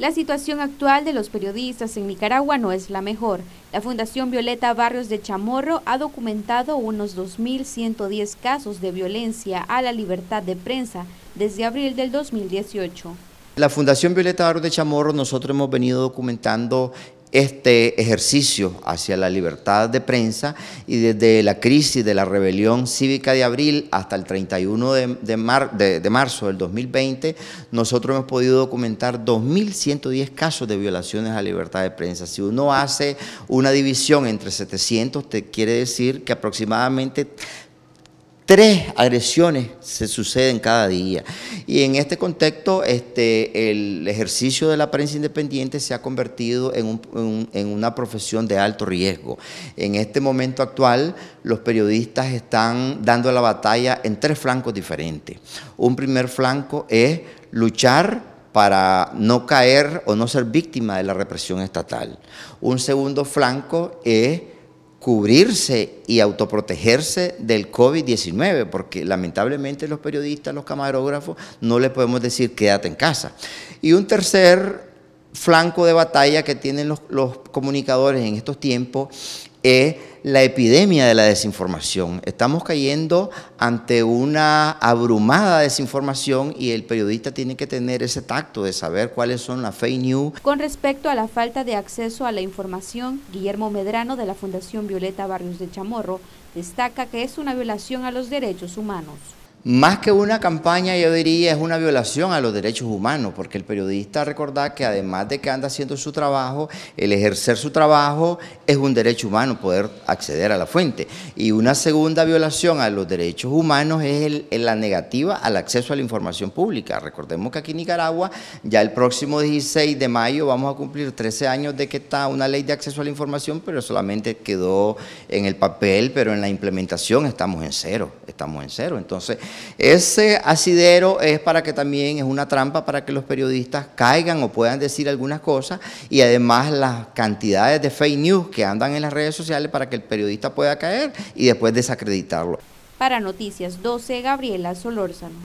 La situación actual de los periodistas en Nicaragua no es la mejor. La Fundación Violeta Barrios de Chamorro ha documentado unos 2.110 casos de violencia a la libertad de prensa desde abril del 2018. La Fundación Violeta Barrios de Chamorro nosotros hemos venido documentando este ejercicio hacia la libertad de prensa y desde la crisis de la rebelión cívica de abril hasta el 31 de, marzo del 2020, nosotros hemos podido documentar 2.110 casos de violaciones a la libertad de prensa. Si uno hace una división entre 700, te quiere decir que aproximadamente tres agresiones se suceden cada día. Y en este contexto, este, el ejercicio de la prensa independiente se ha convertido en, en, una profesión de alto riesgo. En este momento actual, los periodistas están dando la batalla en tres flancos diferentes. Un primer flanco es luchar para no caer o no ser víctima de la represión estatal. Un segundo flanco es cubrirse y autoprotegerse del COVID-19, porque lamentablemente los periodistas, los camarógrafos, no les podemos decir quédate en casa. Y un tercer flanco de batalla que tienen los, comunicadores en estos tiempos es la epidemia de la desinformación. Estamos cayendo ante una abrumada desinformación y el periodista tiene que tener ese tacto de saber cuáles son las fake news. Con respecto a la falta de acceso a la información, Guillermo Medrano de la Fundación Violeta Barrios de Chamorro destaca que es una violación a los derechos humanos. Más que una campaña, yo diría, es una violación a los derechos humanos, porque el periodista recordad que además de que anda haciendo su trabajo, el ejercer su trabajo es un derecho humano, poder acceder a la fuente. Y una segunda violación a los derechos humanos es la negativa al acceso a la información pública. Recordemos que aquí en Nicaragua, ya el próximo 16 de mayo vamos a cumplir 13 años de que está una ley de acceso a la información, pero solamente quedó en el papel, pero en la implementación estamos en cero, estamos en cero. Entonces, ese asidero es para que también es una trampa para que los periodistas caigan o puedan decir algunas cosas y además las cantidades de fake news que andan en las redes sociales para que el periodista pueda caer y después desacreditarlo. Para Noticias 12, Gabriela Solórzano.